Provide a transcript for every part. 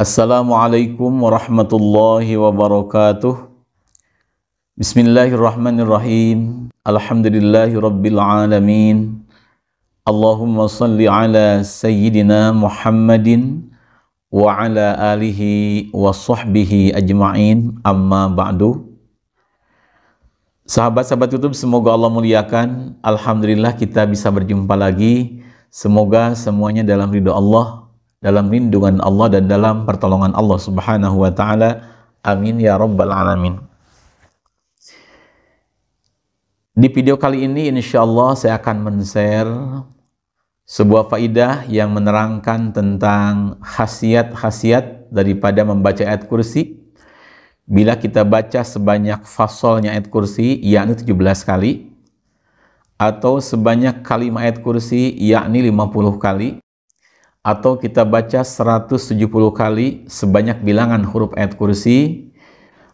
Assalamualaikum warahmatullahi wabarakatuh. Bismillahirrahmanirrahim. Alhamdulillahi rabbil alamin. Allahumma salli ala sayyidina Muhammadin wa ala alihi wa sahbihi ajma'in amma ba'du. Sahabat-sahabat YouTube, semoga Allah muliakan. Alhamdulillah kita bisa berjumpa lagi. Semoga semuanya dalam ridho Allah dalam lindungan Allah dan dalam pertolongan Allah Subhanahu wa taala. Amin ya rabbal alamin. Di video kali ini insya Allah saya akan men-share sebuah faidah yang menerangkan tentang khasiat-khasiat daripada membaca ayat kursi. Bila kita baca sebanyak fasolnya ayat kursi, yakni 17 kali, atau sebanyak kalimat ayat kursi, yakni 50 kali, atau kita baca 170 kali sebanyak bilangan huruf ayat kursi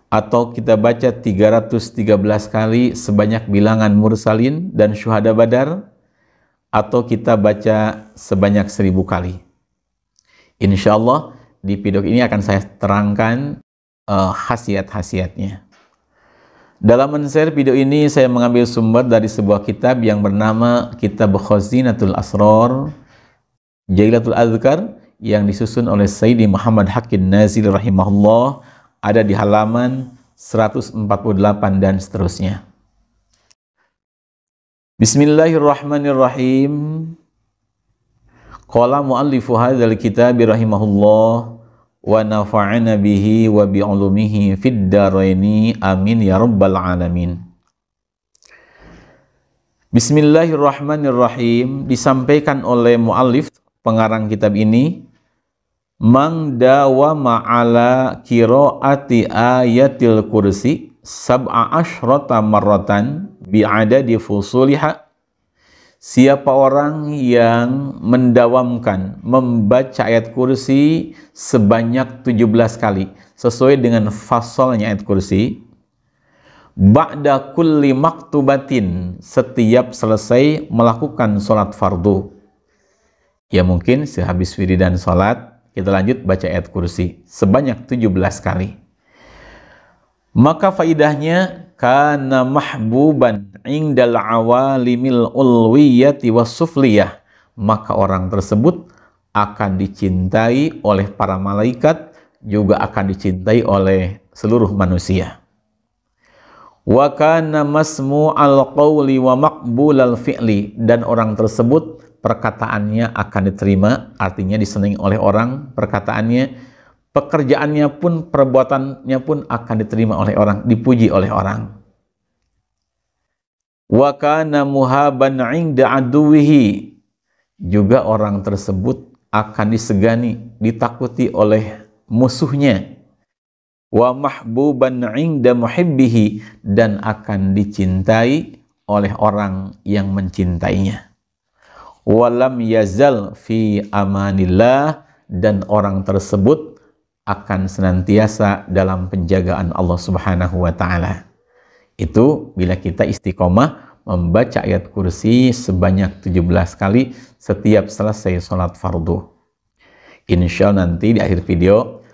atau kita baca 313 kali sebanyak bilangan mursalin dan syuhada badar atau kita baca sebanyak 1000 kali. Insya Allah di video ini akan saya terangkan uh, khasiat-khasiatnya. Dalam men-share video ini saya mengambil sumber dari sebuah kitab yang bernama Kitab Khazinatul asror Jailatul Azkar yang disusun oleh Sayyidi Muhammad Hakim Nazil rahimahullah ada di halaman 148 dan seterusnya. Bismillahirrahmanirrahim. Qala muallifu hadzal kitab rahimahullah wa nafa'ana bihi wa bi ulumihi fid daraini amin ya rabbal alamin. Bismillahirrahmanirrahim disampaikan oleh muallif pengarang kitab ini mangdawama ma'ala kiroati ayatil kursi sab'a ashrata marratan di fusuliha siapa orang yang mendawamkan membaca ayat kursi sebanyak 17 kali sesuai dengan fasolnya ayat kursi ba'da kulli maktubatin setiap selesai melakukan sholat fardu Ya mungkin sehabis wiridan sholat, kita lanjut baca ayat kursi sebanyak 17 kali. Maka faidahnya, kana mahbuban indal awalimil ulwiyati wasufliyah. Maka orang tersebut akan dicintai oleh para malaikat, juga akan dicintai oleh seluruh manusia. Wa kana masmu al-qawli wa maqbul al-fi'li. Dan orang tersebut perkataannya akan diterima, artinya disenangi oleh orang perkataannya, pekerjaannya pun, perbuatannya pun akan diterima oleh orang, dipuji oleh orang. Wa kana muhaban 'inda aduwihi. Juga orang tersebut akan disegani, ditakuti oleh musuhnya. Wa mahbuban 'inda muhibbihi dan akan dicintai oleh orang yang mencintainya walam yazal fi amanillah dan orang tersebut akan senantiasa dalam penjagaan Allah Subhanahu wa taala. Itu bila kita istiqomah membaca ayat kursi sebanyak 17 kali setiap selesai sholat fardu. Insya Allah nanti di akhir video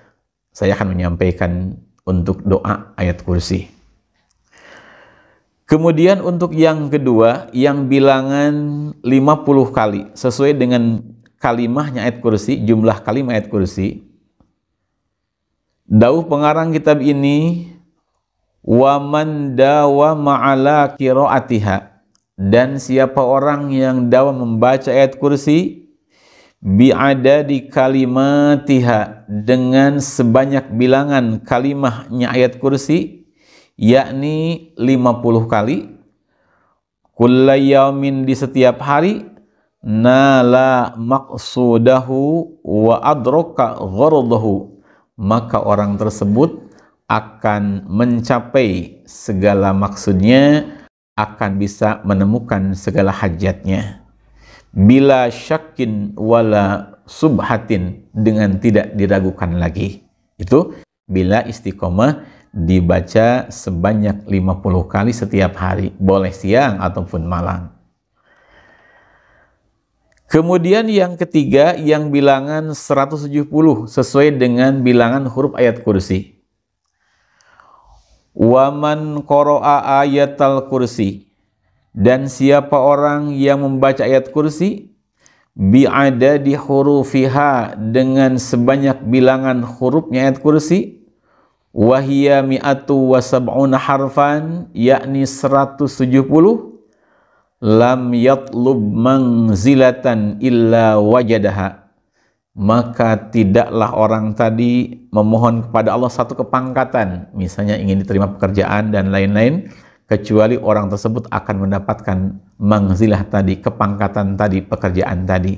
saya akan menyampaikan untuk doa ayat kursi. Kemudian untuk yang kedua, yang bilangan 50 kali sesuai dengan kalimahnya ayat kursi, jumlah kalimah ayat kursi. Dauh pengarang kitab ini waman dawa ma'ala qiraatiha dan siapa orang yang dawa membaca ayat kursi biada di kalimatiha dengan sebanyak bilangan kalimahnya ayat kursi yakni 50 kali kullayamin di setiap hari nala maqsudahu wa adroka ghordahu maka orang tersebut akan mencapai segala maksudnya akan bisa menemukan segala hajatnya bila syakin wala subhatin dengan tidak diragukan lagi itu bila istiqomah dibaca sebanyak 50 kali setiap hari, boleh siang ataupun malam. Kemudian yang ketiga yang bilangan 170 sesuai dengan bilangan huruf ayat kursi. Waman ayat al kursi dan siapa orang yang membaca ayat kursi di huruf hurufiha dengan sebanyak bilangan hurufnya ayat kursi Wahia mi'atu wa sab'una harfan yakni 170 lam yatlub mangzilatan illa wajadaha maka tidaklah orang tadi memohon kepada Allah satu kepangkatan misalnya ingin diterima pekerjaan dan lain-lain kecuali orang tersebut akan mendapatkan mangzilah tadi kepangkatan tadi pekerjaan tadi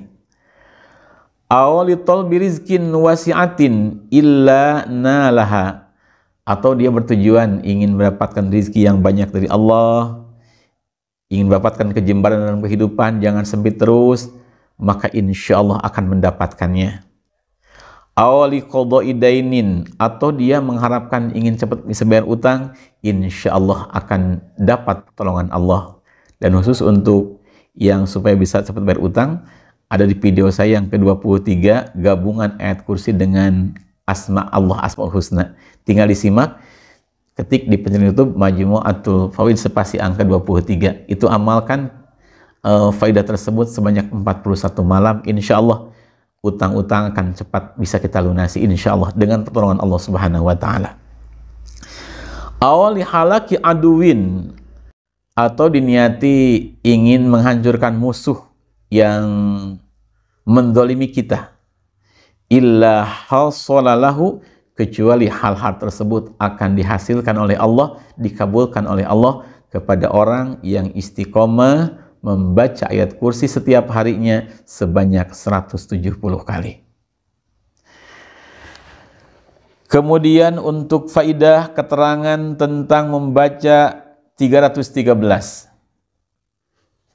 awalitol birizkin wasiatin illa nalaha atau dia bertujuan ingin mendapatkan rizki yang banyak dari Allah, ingin mendapatkan kejembaran dalam kehidupan, jangan sempit terus, maka insya Allah akan mendapatkannya. Awali idainin atau dia mengharapkan ingin cepat bisa bayar utang, insya Allah akan dapat pertolongan Allah. Dan khusus untuk yang supaya bisa cepat bayar utang, ada di video saya yang ke-23, gabungan ayat kursi dengan asma Allah asmaul husna. Tinggal disimak ketik di pencarian YouTube Atul Fawaid spasi angka 23. Itu amalkan uh, faidah tersebut sebanyak 41 malam insya Allah utang-utang akan cepat bisa kita lunasi insya Allah dengan pertolongan Allah Subhanahu wa taala. Awali halaki aduin atau diniati ingin menghancurkan musuh yang mendolimi kita illa hasolalahu kecuali hal-hal tersebut akan dihasilkan oleh Allah, dikabulkan oleh Allah kepada orang yang istiqomah membaca ayat kursi setiap harinya sebanyak 170 kali. Kemudian untuk faidah keterangan tentang membaca 313.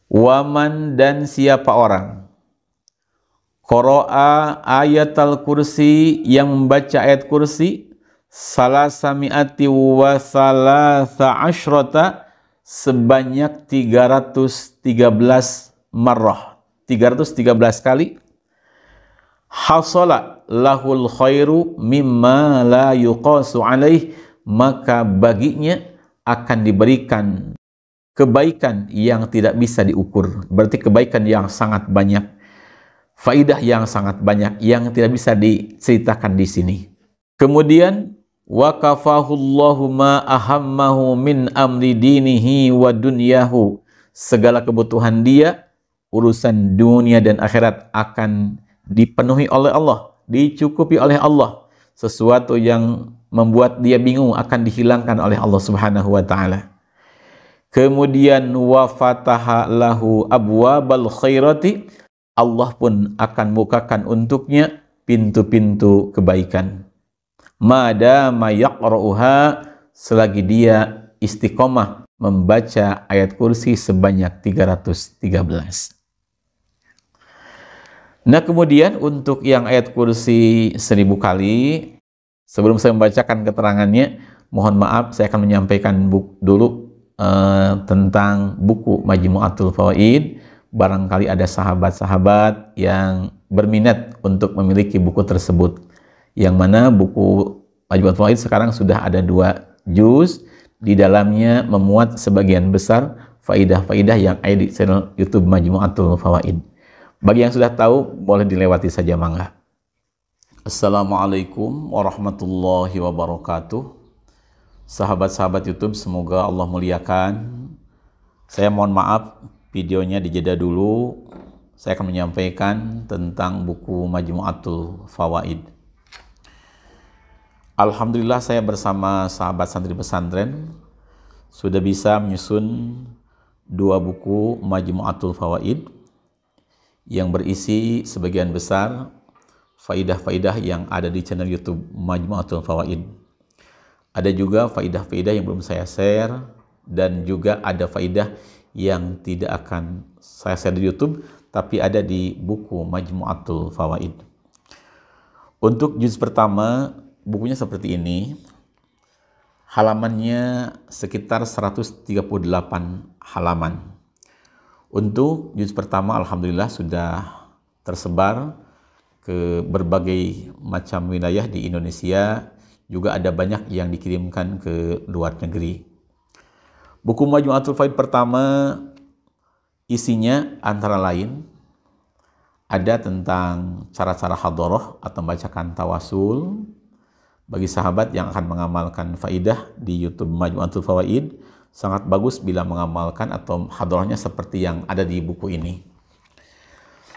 Waman dan siapa orang Koroa ayat al-kursi yang membaca ayat kursi salasami'ati wa salasa asyrata sebanyak 313 marrah 313 kali hasola lahul khairu mimma la yuqasu alaih maka baginya akan diberikan kebaikan yang tidak bisa diukur berarti kebaikan yang sangat banyak faidah yang sangat banyak yang tidak bisa diceritakan di sini. Kemudian wakafahullahu ma ahammahu min amri dinihi wa dunyahu. Segala kebutuhan dia, urusan dunia dan akhirat akan dipenuhi oleh Allah, dicukupi oleh Allah. Sesuatu yang membuat dia bingung akan dihilangkan oleh Allah Subhanahu wa taala. Kemudian wa fataha lahu abwabal khairati Allah pun akan bukakan untuknya pintu-pintu kebaikan. mayak yaqra'uha selagi dia istiqomah membaca ayat kursi sebanyak 313. Nah kemudian untuk yang ayat kursi seribu kali, sebelum saya membacakan keterangannya, mohon maaf saya akan menyampaikan buku dulu uh, tentang buku Majmu'atul Fawaid barangkali ada sahabat-sahabat yang berminat untuk memiliki buku tersebut. Yang mana buku Majmuat Fawaid sekarang sudah ada dua juz, di dalamnya memuat sebagian besar faidah-faidah yang ada di channel YouTube Majmuatul Fawaid. Bagi yang sudah tahu, boleh dilewati saja mangga. Assalamualaikum warahmatullahi wabarakatuh. Sahabat-sahabat YouTube, semoga Allah muliakan. Saya mohon maaf videonya dijeda dulu. Saya akan menyampaikan tentang buku Majmu'atul Fawaid. Alhamdulillah saya bersama sahabat santri pesantren sudah bisa menyusun dua buku Majmu'atul Fawaid yang berisi sebagian besar faidah-faidah yang ada di channel YouTube Majmu'atul Fawaid. Ada juga faidah-faidah yang belum saya share dan juga ada faidah yang tidak akan saya share di YouTube, tapi ada di buku Majmu'atul Fawaid. Untuk juz pertama, bukunya seperti ini. Halamannya sekitar 138 halaman. Untuk juz pertama, Alhamdulillah sudah tersebar ke berbagai macam wilayah di Indonesia. Juga ada banyak yang dikirimkan ke luar negeri. Buku Majmu'atul Faid pertama isinya antara lain ada tentang cara-cara hadoroh atau membacakan tawasul bagi sahabat yang akan mengamalkan faidah di YouTube Majmu'atul Fawaid sangat bagus bila mengamalkan atau hadorohnya seperti yang ada di buku ini.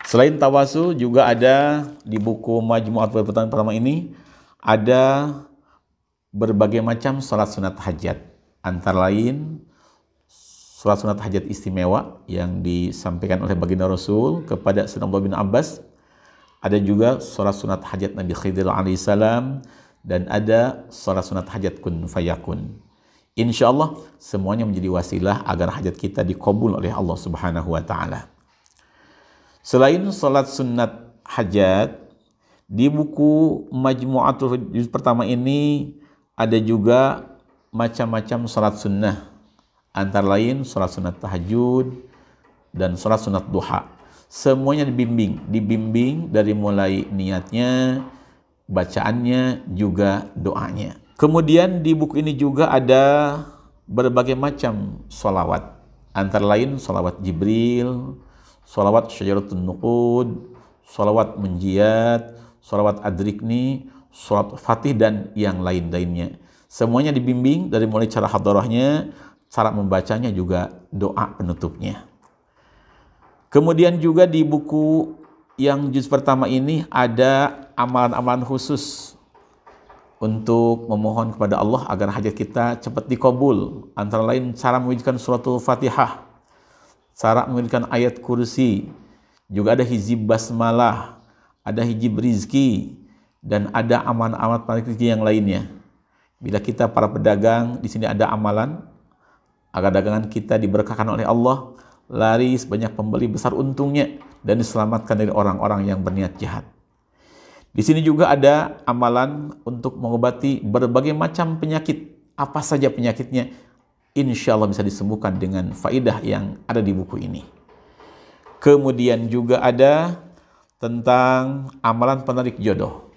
Selain tawasul juga ada di buku Majmu'atul Fawaid pertama ini ada berbagai macam sholat sunat hajat antara lain sholat sunat hajat istimewa yang disampaikan oleh baginda Rasul kepada Sayyidina bin Abbas. Ada juga sholat sunat hajat Nabi Khidir alaihissalam dan ada sholat sunat hajat kun fayakun. Insya Allah semuanya menjadi wasilah agar hajat kita dikabul oleh Allah Subhanahu wa taala. Selain sholat sunat hajat, di buku Majmu'atul Juz pertama ini ada juga macam-macam sholat sunnah antara lain sholat sunat tahajud dan sholat sunat duha. Semuanya dibimbing, dibimbing dari mulai niatnya, bacaannya, juga doanya. Kemudian di buku ini juga ada berbagai macam sholawat. Antara lain sholawat Jibril, sholawat Syajaratun Nuqud, sholawat Munjiat, sholawat Adrikni, sholawat Fatih, dan yang lain-lainnya. Semuanya dibimbing dari mulai cara hadarahnya, syarat membacanya juga doa penutupnya. Kemudian juga di buku yang juz pertama ini ada amalan-amalan khusus untuk memohon kepada Allah agar hajat kita cepat dikabul. Antara lain cara mewujudkan suratul Fatihah, cara mewujudkan ayat kursi, juga ada hizib basmalah, ada hizib rizki, dan ada aman-aman rezeki yang lainnya. Bila kita para pedagang, di sini ada amalan agar dagangan kita diberkahkan oleh Allah, laris banyak pembeli besar untungnya dan diselamatkan dari orang-orang yang berniat jahat. Di sini juga ada amalan untuk mengobati berbagai macam penyakit. Apa saja penyakitnya, insya Allah bisa disembuhkan dengan faidah yang ada di buku ini. Kemudian juga ada tentang amalan penarik jodoh.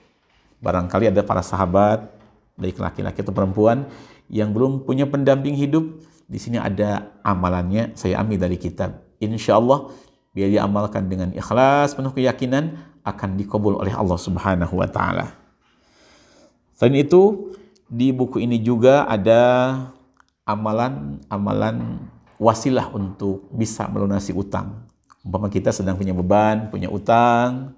Barangkali ada para sahabat, baik laki-laki atau perempuan, yang belum punya pendamping hidup, di sini ada amalannya, saya ambil dari kitab. Insya Allah, biar diamalkan dengan ikhlas, penuh keyakinan, akan dikabul oleh Allah Subhanahu wa Ta'ala. Selain itu, di buku ini juga ada amalan-amalan wasilah untuk bisa melunasi utang. Umpama kita sedang punya beban, punya utang,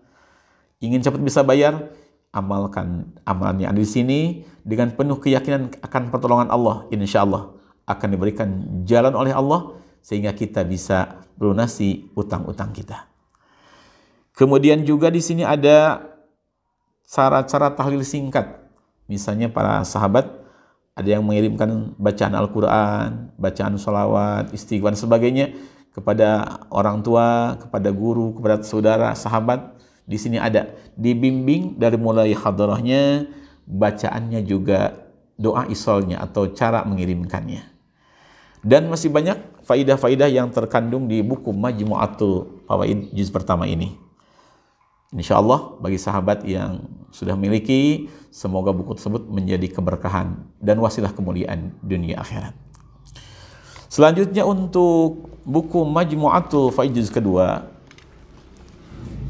ingin cepat bisa bayar, amalkan amalan ada di sini dengan penuh keyakinan akan pertolongan Allah, insya Allah akan diberikan jalan oleh Allah sehingga kita bisa melunasi utang-utang kita. Kemudian juga di sini ada cara-cara tahlil singkat. Misalnya para sahabat ada yang mengirimkan bacaan Al-Quran, bacaan sholawat, istighfar, sebagainya kepada orang tua, kepada guru, kepada saudara, sahabat. Di sini ada dibimbing dari mulai hadarahnya, bacaannya juga doa isolnya atau cara mengirimkannya dan masih banyak faidah-faidah yang terkandung di buku Majmu'atul Fawaid juz pertama ini. Insya Allah bagi sahabat yang sudah memiliki semoga buku tersebut menjadi keberkahan dan wasilah kemuliaan dunia akhirat. Selanjutnya untuk buku Majmu'atul Fawaid juz kedua,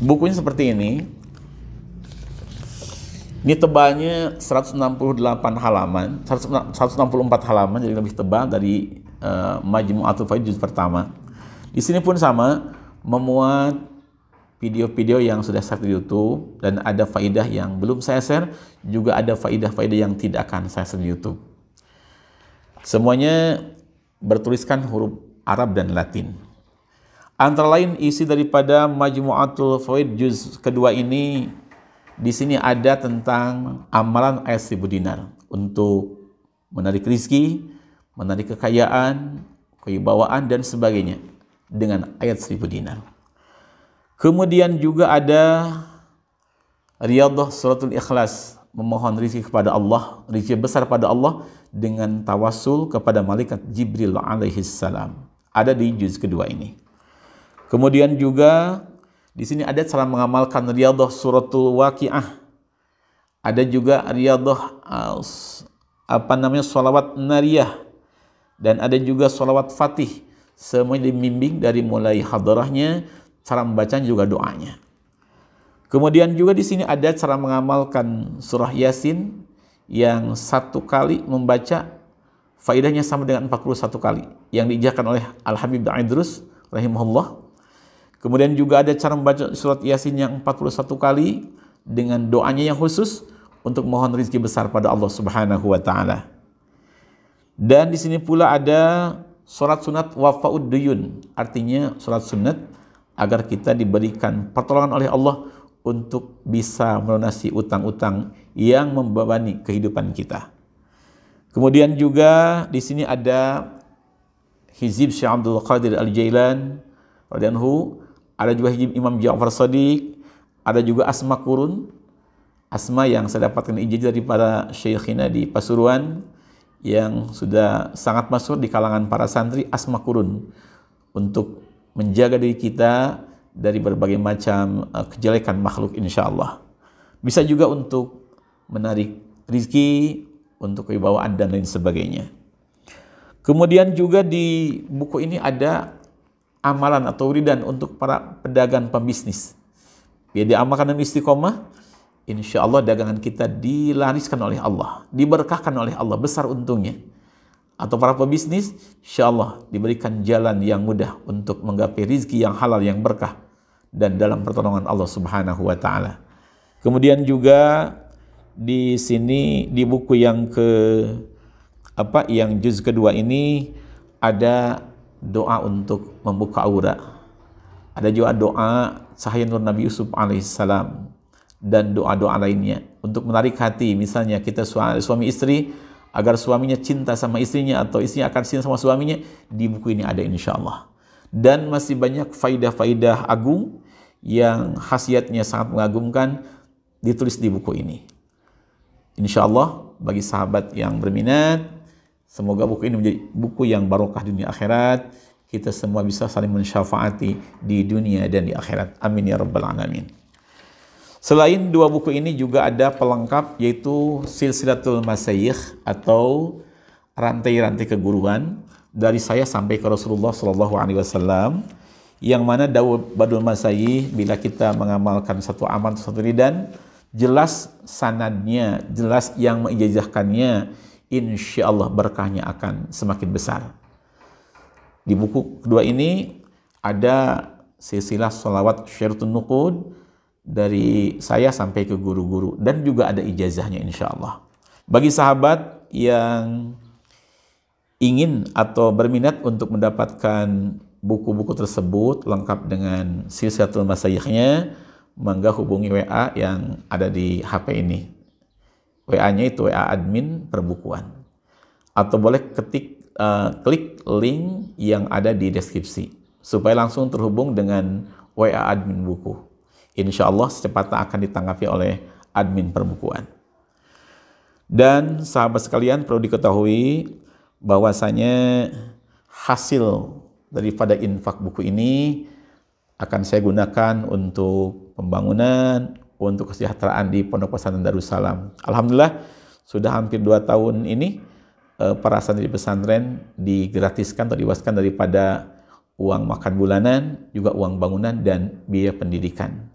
bukunya seperti ini. Ini tebalnya 168 halaman, 164 halaman, jadi lebih tebal dari majmu eh, Majmu'atul Faid pertama. Di sini pun sama memuat video-video yang sudah saya di YouTube dan ada faidah yang belum saya share, juga ada faidah-faidah yang tidak akan saya share di YouTube. Semuanya bertuliskan huruf Arab dan Latin. Antara lain isi daripada Majmu'atul Faid juz kedua ini di sini ada tentang amalan ayat 1000 dinar untuk menarik rizki menarik kekayaan, kewibawaan dan sebagainya dengan ayat seribu dinar. Kemudian juga ada Riyadhah Suratul Ikhlas memohon rizki kepada Allah, rizki besar pada Allah dengan tawasul kepada malaikat Jibril salam. Ada di juz kedua ini. Kemudian juga di sini ada cara mengamalkan Riyadhah Suratul Waqiah. Ada juga Riyadhah uh, apa namanya sholawat nariyah dan ada juga sholawat fatih. Semuanya dibimbing dari mulai hadarahnya, cara membacanya juga doanya. Kemudian juga di sini ada cara mengamalkan surah Yasin yang satu kali membaca faidahnya sama dengan 41 kali yang diijahkan oleh Al-Habib Idrus rahimahullah. Kemudian juga ada cara membaca surat Yasin yang 41 kali dengan doanya yang khusus untuk mohon rezeki besar pada Allah Subhanahu wa taala. Dan di sini pula ada sholat sunat wafaud duyun, artinya sholat sunat agar kita diberikan pertolongan oleh Allah untuk bisa melunasi utang-utang yang membebani kehidupan kita. Kemudian juga di sini ada hizib Syekh Abdul Qadir Al-Jailan radhiyallahu ada juga hizib Imam Ja'far Sadiq, ada juga asma kurun, asma yang saya dapatkan ijazah dari para syekhina di Pasuruan yang sudah sangat masuk di kalangan para santri asma kurun untuk menjaga diri kita dari berbagai macam eh, kejelekan makhluk insya Allah. Bisa juga untuk menarik rizki, untuk kewibawaan dan lain sebagainya. Kemudian juga di buku ini ada amalan atau uridan untuk para pedagang pembisnis. Biar diamalkan dan istiqomah, insya Allah dagangan kita dilariskan oleh Allah, diberkahkan oleh Allah, besar untungnya. Atau para pebisnis, insya Allah diberikan jalan yang mudah untuk menggapai rizki yang halal, yang berkah, dan dalam pertolongan Allah Subhanahu wa Ta'ala. Kemudian juga di sini di buku yang ke apa yang juz kedua ini ada doa untuk membuka aura. Ada juga doa nur Nabi Yusuf alaihissalam dan doa-doa lainnya untuk menarik hati misalnya kita suami, suami istri agar suaminya cinta sama istrinya atau istrinya akan cinta sama suaminya di buku ini ada insya Allah dan masih banyak faidah-faidah agung yang khasiatnya sangat mengagumkan ditulis di buku ini insya Allah bagi sahabat yang berminat semoga buku ini menjadi buku yang barokah dunia akhirat kita semua bisa saling mensyafaati di dunia dan di akhirat amin ya rabbal alamin Selain dua buku ini juga ada pelengkap yaitu Silsilatul Masayikh atau rantai-rantai keguruan dari saya sampai ke Rasulullah Shallallahu Alaihi Wasallam yang mana Dawud Badul Masayih bila kita mengamalkan satu aman satu ridan jelas sanadnya, jelas yang mengijazahkannya, insya Allah berkahnya akan semakin besar. Di buku kedua ini ada silsilah salawat syaratun nukud dari saya sampai ke guru-guru dan juga ada ijazahnya insya Allah. Bagi sahabat yang ingin atau berminat untuk mendapatkan buku-buku tersebut lengkap dengan silsilatul masayikhnya, mangga hubungi WA yang ada di HP ini. WA-nya itu WA admin perbukuan. Atau boleh ketik uh, klik link yang ada di deskripsi supaya langsung terhubung dengan WA admin buku insya Allah secepatnya akan ditanggapi oleh admin perbukuan. Dan sahabat sekalian perlu diketahui bahwasanya hasil daripada infak buku ini akan saya gunakan untuk pembangunan, untuk kesejahteraan di Pondok Pesantren Darussalam. Alhamdulillah sudah hampir dua tahun ini eh, para santri pesantren digratiskan atau diwaskan daripada uang makan bulanan, juga uang bangunan dan biaya pendidikan.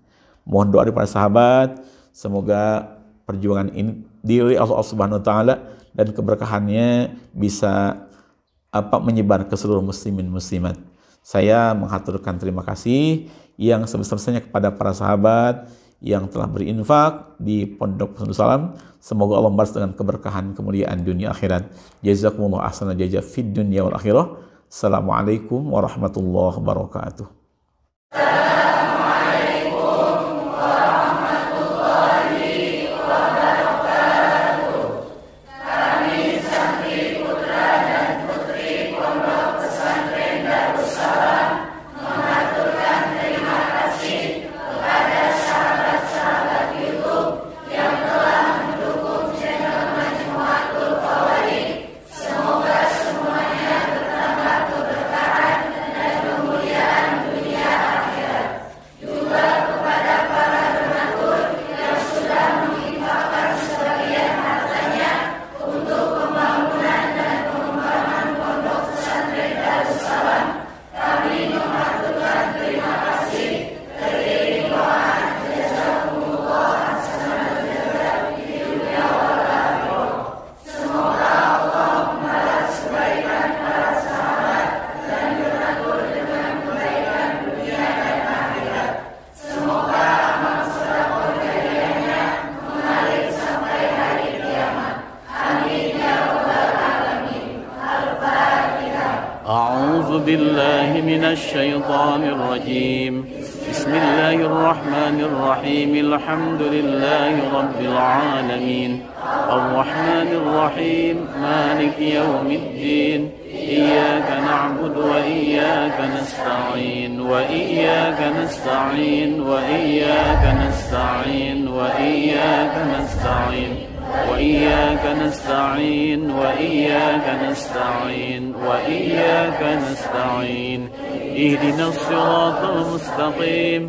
Mohon doa dari para sahabat, semoga perjuangan ini diri Allah Subhanahu wa taala dan keberkahannya bisa apa menyebar ke seluruh muslimin muslimat. Saya menghaturkan terima kasih yang sebesar-besarnya kepada para sahabat yang telah berinfak di Pondok Pesantren Salam. Semoga Allah membalas dengan keberkahan kemuliaan dunia akhirat. Jazakumullah ahsana jaza fid dunya wal akhirah. Assalamualaikum warahmatullahi wabarakatuh. الشيطان الرجيم بسم الله الرحمن الرحيم الحمد لله رب العالمين الرحمن الرحيم مالك يوم الدين إياك نعبد وإياك نستعين وإياك نستعين وإياك نستعين وإياك نستعين وإياك نستعين وإياك نستعين وإياك نستعين اهدنا الصراط المستقيم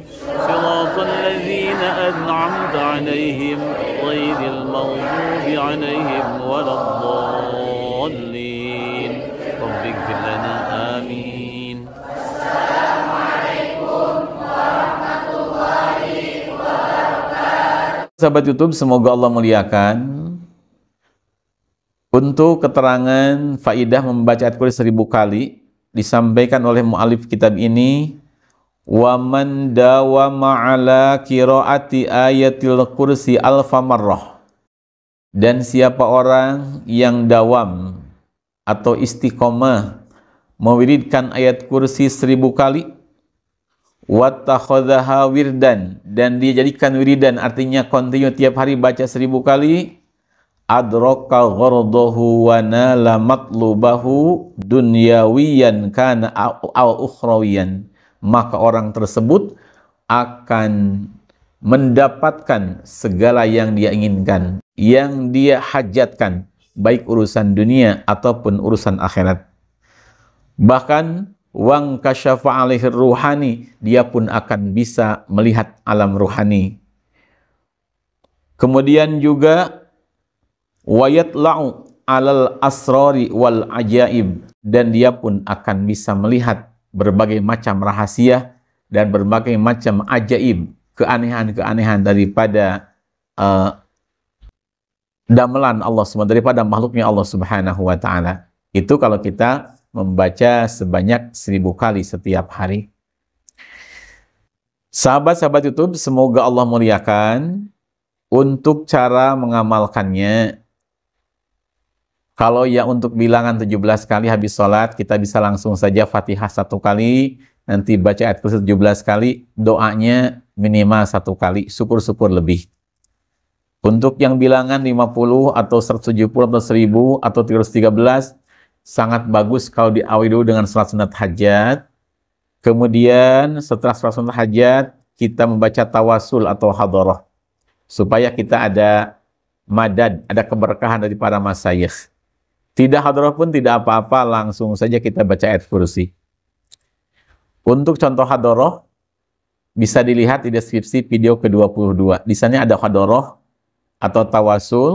صراط الذين أنعمت عليهم غير المغضوب عليهم ولا الضالين رب اغفر لنا آمين السلام عليكم ورحمة الله وبركاته Sahabat YouTube, semoga Allah muliakan. Untuk keterangan faidah membaca Al-Qur'an seribu kali, disampaikan oleh mu'alif kitab ini wa man dawama ala qiraati ayatil kursi alfa marrah dan siapa orang yang dawam atau istiqomah mewiridkan ayat kursi seribu kali wattakhadhaha wirdan dan dia jadikan wiridan artinya kontinu tiap hari baca seribu kali adraka ghordohu wa nala matlubahu dunyawiyan kana aw ukhrawiyan maka orang tersebut akan mendapatkan segala yang dia inginkan yang dia hajatkan baik urusan dunia ataupun urusan akhirat bahkan wang kasyafa alihir ruhani dia pun akan bisa melihat alam ruhani kemudian juga lau alal asrori wal ajaib dan dia pun akan bisa melihat berbagai macam rahasia dan berbagai macam ajaib keanehan-keanehan daripada uh, damelan Allah SWT daripada makhluknya Allah Subhanahu wa taala. Itu kalau kita membaca sebanyak seribu kali setiap hari. Sahabat-sahabat YouTube, semoga Allah muliakan untuk cara mengamalkannya kalau ya untuk bilangan 17 kali habis sholat, kita bisa langsung saja fatihah satu kali, nanti baca ayat tujuh 17 kali, doanya minimal satu kali, syukur-syukur lebih. Untuk yang bilangan 50 atau 170 atau 1000 atau 313, sangat bagus kalau diawali dulu dengan sholat sunat hajat. Kemudian setelah sholat sunat hajat, kita membaca tawasul atau hadarah. Supaya kita ada madad, ada keberkahan dari para tidak hadroh pun tidak apa-apa, langsung saja kita baca ayat kursi. Untuk contoh hadroh bisa dilihat di deskripsi video ke-22. Di sana ada hadroh atau tawasul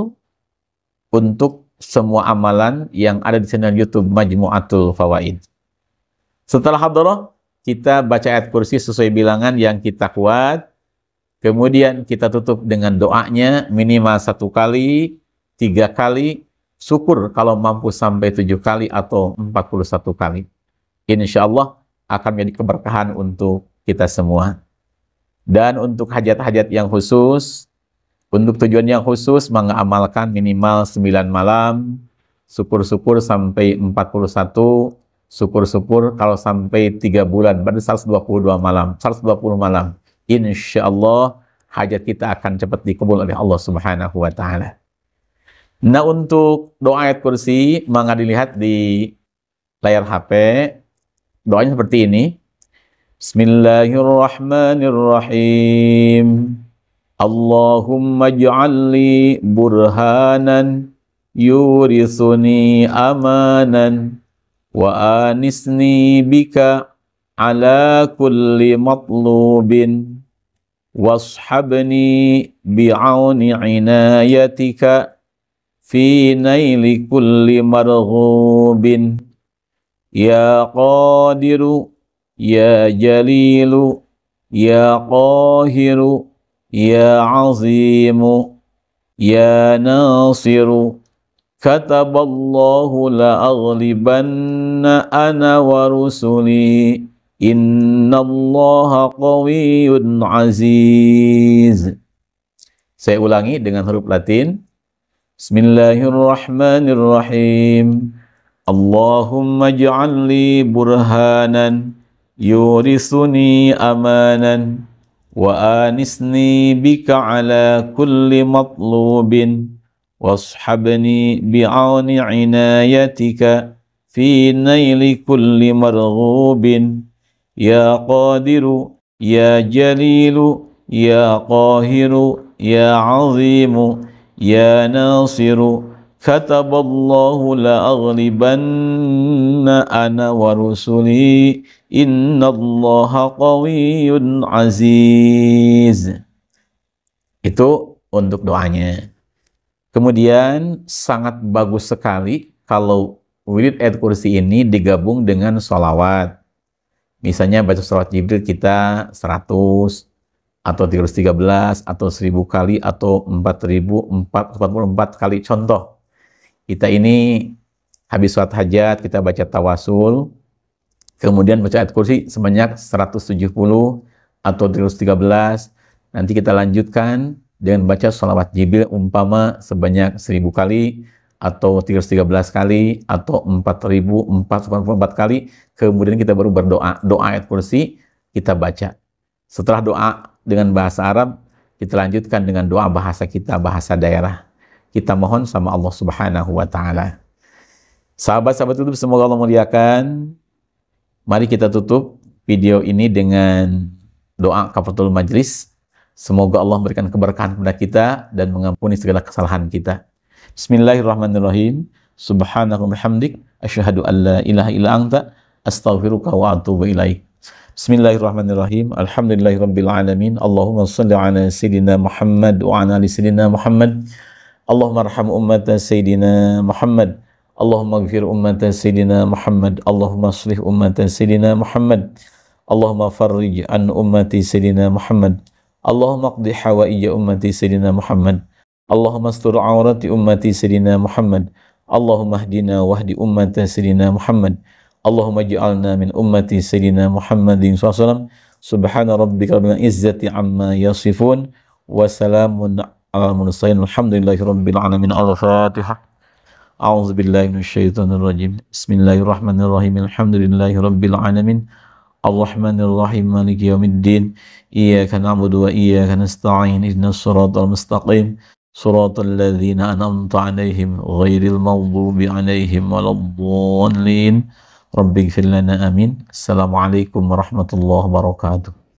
untuk semua amalan yang ada di channel YouTube Majmu'atul Fawaid. Setelah hadroh kita baca ayat kursi sesuai bilangan yang kita kuat. Kemudian kita tutup dengan doanya minimal satu kali, tiga kali, Syukur kalau mampu sampai tujuh kali atau empat puluh satu kali. Insya Allah akan menjadi keberkahan untuk kita semua. Dan untuk hajat-hajat yang khusus, untuk tujuan yang khusus mengamalkan minimal sembilan malam, syukur-syukur sampai empat puluh satu, syukur-syukur kalau sampai tiga bulan, berarti dua malam, satu dua puluh malam. Insya Allah hajat kita akan cepat dikabul oleh Allah Subhanahu wa taala. Nah untuk doa ayat kursi maka dilihat di layar HP doanya seperti ini. Bismillahirrahmanirrahim. Allahumma ja'alli burhanan yurisuni amanan wa anisni bika ala kulli matlubin washabni bi'auni inayatika fi naili kulli marhubin ya qadiru ya jalilu ya qahiru ya azimu ya nasiru kataballahu la aghlibanna ana wa rusuli innallaha qawiyyun aziz saya ulangi dengan huruf latin بسم الله الرحمن الرحيم اللهم اجعل لي برهانا يورثني امانا وانسني بك على كل مطلوب واصحبني بعون عنايتك في نيل كل مرغوب يا قادر يا جليل يا قاهر يا عظيم يا ناصر كتب الله لأغلبن أنا ورسلي إن الله قوي عزيز Itu untuk doanya. Kemudian sangat bagus sekali kalau wirid ayat kursi ini digabung dengan sholawat. Misalnya baca solawat Jibril kita 100, atau 313 atau 1000 kali atau 4444 kali contoh. Kita ini habis sholat hajat kita baca tawasul, kemudian baca ayat kursi sebanyak 170 atau 313. Nanti kita lanjutkan dengan baca sholawat Jibril umpama sebanyak 1000 kali atau 313 kali atau 4444 kali kemudian kita baru berdoa doa ayat kursi kita baca setelah doa dengan bahasa Arab, kita lanjutkan dengan doa bahasa kita, bahasa daerah. Kita mohon sama Allah Subhanahu wa taala. Sahabat-sahabat tutup semoga Allah muliakan. Mari kita tutup video ini dengan doa kafatul majlis. Semoga Allah memberikan keberkahan kepada kita dan mengampuni segala kesalahan kita. Bismillahirrahmanirrahim. wa hamdik asyhadu an la ilaha illa anta astaghfiruka wa atubu ilaik. Bismillahirrahmanirrahim. Alhamdulillahirabbil alamin. Allahumma shalli ala sayidina Muhammad wa ala ali sayidina Muhammad. Allahumma arham ummata sayidina Muhammad. Allahumma ighfir ummata sayidina Muhammad. Allahumma aslih ummata sayidina Muhammad. Allahumma farrij an ummati sayidina Muhammad. Allahumma qdi hawaija ummati sayidina Muhammad. Allahumma astur aurati ummati sayidina Muhammad. Allahumma hdina wahdi ummata sayidina Muhammad. اللهم اجعلنا من أمة سيدنا محمد صلى الله عليه وسلم سبحان ربك izzati amma عما يصفون وسلام على mursalin الحمد لله رب العالمين الفاتحة أعوذ بالله من الشيطان الرجيم بسم الله الرحمن الرحيم الحمد لله رب العالمين الرحمن الرحيم مالك يوم الدين إياك نعبد وإياك نستعين إهدنا الصراط المستقيم صراط الذين أنعمت عليهم غير المغضوب عليهم ولا الضالين Rabbi gfir lana amin. Assalamualaikum warahmatullahi wabarakatuh.